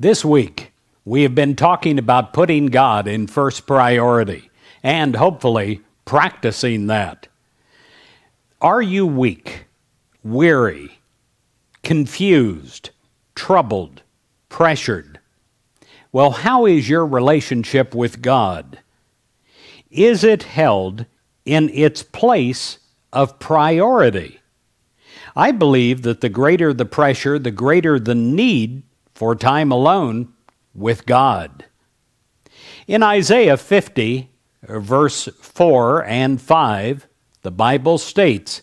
This week, we have been talking about putting God in first priority and hopefully practicing that. Are you weak, weary, confused, troubled, pressured? Well, how is your relationship with God? Is it held in its place of priority? I believe that the greater the pressure, the greater the need for time alone with God. In Isaiah 50, verse 4 and 5, the Bible states,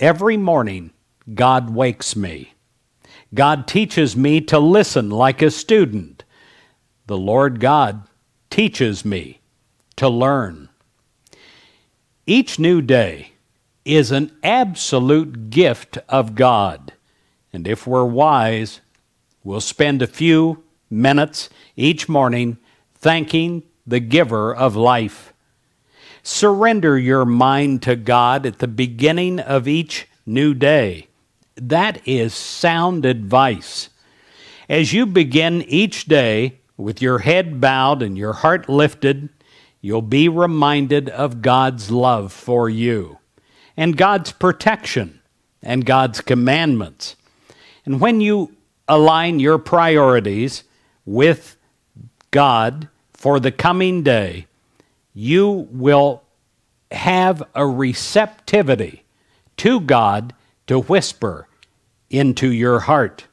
Every morning God wakes me. God teaches me to listen like a student. The Lord God teaches me to learn. Each new day is an absolute gift of God. And if we're wise, We'll spend a few minutes each morning thanking the giver of life. Surrender your mind to God at the beginning of each new day. That is sound advice. As you begin each day with your head bowed and your heart lifted, you'll be reminded of God's love for you and God's protection and God's commandments. And when you align your priorities with God for the coming day, you will have a receptivity to God to whisper into your heart.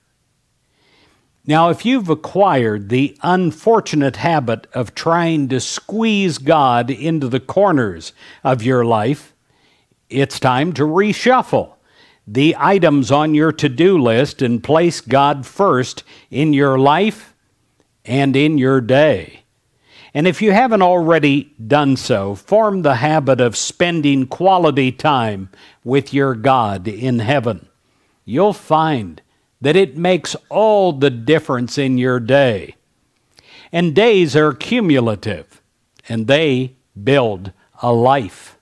Now, if you've acquired the unfortunate habit of trying to squeeze God into the corners of your life, it's time to reshuffle the items on your to do list and place God first in your life and in your day. And if you haven't already done so, form the habit of spending quality time with your God in heaven. You'll find that it makes all the difference in your day. And days are cumulative, and they build a life.